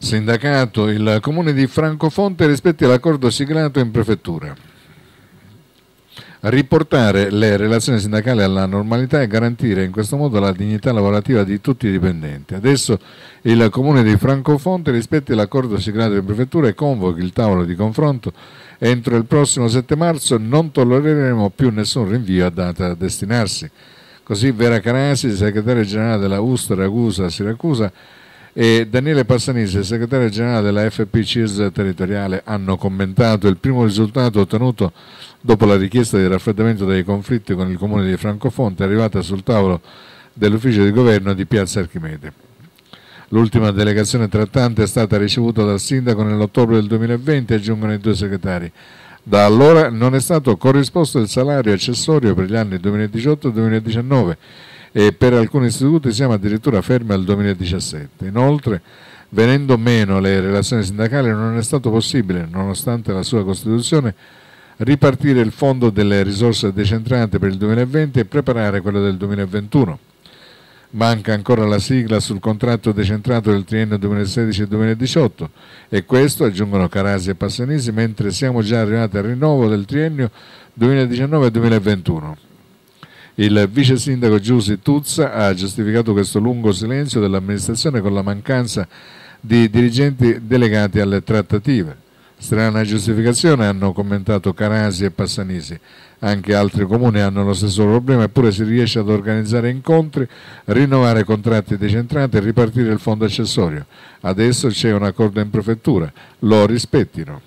Sindacato, il comune di Francofonte rispetti l'accordo siglato in prefettura. Riportare le relazioni sindacali alla normalità e garantire in questo modo la dignità lavorativa di tutti i dipendenti. Adesso il comune di Francofonte rispetti l'accordo siglato in prefettura e convochi il tavolo di confronto. Entro il prossimo 7 marzo non tollereremo più nessun rinvio a data a destinarsi. Così Vera Canasi, segretario generale della Ustra Ragusa Siracusa, e Daniele Passanese, segretario generale della FPCS territoriale, hanno commentato il primo risultato ottenuto dopo la richiesta di raffreddamento dei conflitti con il comune di Francofonte arrivata sul tavolo dell'ufficio di governo di Piazza Archimede. L'ultima delegazione trattante è stata ricevuta dal sindaco nell'ottobre del 2020 aggiungono i due segretari. Da allora non è stato corrisposto il salario accessorio per gli anni 2018 e 2019 e per alcuni istituti siamo addirittura fermi al 2017. Inoltre, venendo meno le relazioni sindacali, non è stato possibile, nonostante la sua Costituzione, ripartire il fondo delle risorse decentrate per il 2020 e preparare quello del 2021. Manca ancora la sigla sul contratto decentrato del triennio 2016-2018 e questo, aggiungono Carasi e Passanisi, mentre siamo già arrivati al rinnovo del triennio 2019-2021. Il vice sindaco Giusi Tuzza ha giustificato questo lungo silenzio dell'amministrazione con la mancanza di dirigenti delegati alle trattative. Strana giustificazione hanno commentato Carasi e Passanisi. Anche altri comuni hanno lo stesso problema eppure si riesce ad organizzare incontri, rinnovare contratti decentrati e ripartire il fondo accessorio. Adesso c'è un accordo in prefettura, lo rispettino.